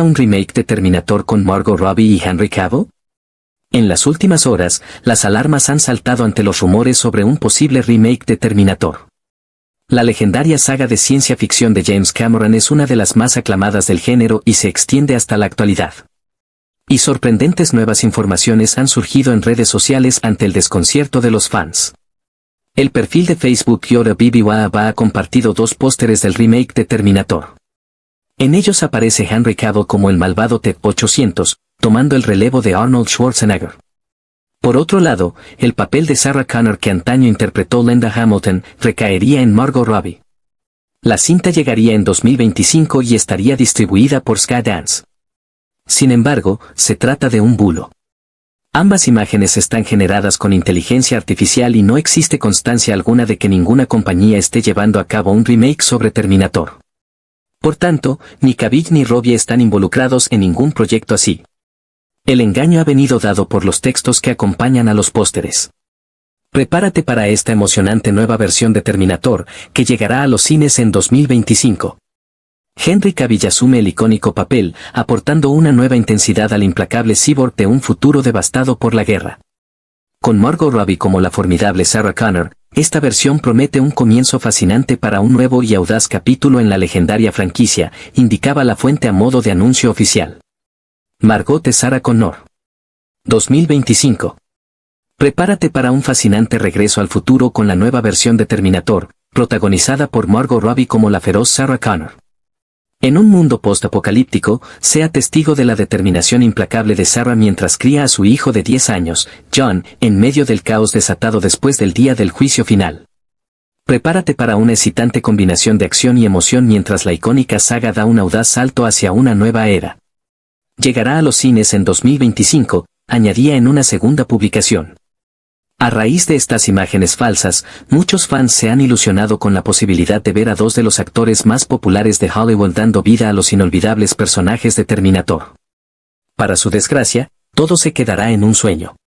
un remake de Terminator con Margot Robbie y Henry Cavill? En las últimas horas, las alarmas han saltado ante los rumores sobre un posible remake de Terminator. La legendaria saga de ciencia ficción de James Cameron es una de las más aclamadas del género y se extiende hasta la actualidad. Y sorprendentes nuevas informaciones han surgido en redes sociales ante el desconcierto de los fans. El perfil de Facebook Yora ha compartido dos pósteres del remake de Terminator. En ellos aparece Henry Cavill como el malvado t 800, tomando el relevo de Arnold Schwarzenegger. Por otro lado, el papel de Sarah Connor que antaño interpretó Linda Hamilton recaería en Margot Robbie. La cinta llegaría en 2025 y estaría distribuida por Skydance. Sin embargo, se trata de un bulo. Ambas imágenes están generadas con inteligencia artificial y no existe constancia alguna de que ninguna compañía esté llevando a cabo un remake sobre Terminator. Por tanto, ni Cavill ni Robbie están involucrados en ningún proyecto así. El engaño ha venido dado por los textos que acompañan a los pósteres. Prepárate para esta emocionante nueva versión de Terminator, que llegará a los cines en 2025. Henry Cavill asume el icónico papel, aportando una nueva intensidad al implacable cyborg de un futuro devastado por la guerra. Con Margot Robbie como la formidable Sarah Connor, esta versión promete un comienzo fascinante para un nuevo y audaz capítulo en la legendaria franquicia, indicaba la fuente a modo de anuncio oficial. Margot de Sarah Connor. 2025. Prepárate para un fascinante regreso al futuro con la nueva versión de Terminator, protagonizada por Margot Robbie como la feroz Sarah Connor. En un mundo postapocalíptico, sea testigo de la determinación implacable de Sarah mientras cría a su hijo de 10 años, John, en medio del caos desatado después del día del juicio final. Prepárate para una excitante combinación de acción y emoción mientras la icónica saga da un audaz salto hacia una nueva era. Llegará a los cines en 2025, añadía en una segunda publicación. A raíz de estas imágenes falsas, muchos fans se han ilusionado con la posibilidad de ver a dos de los actores más populares de Hollywood dando vida a los inolvidables personajes de Terminator. Para su desgracia, todo se quedará en un sueño.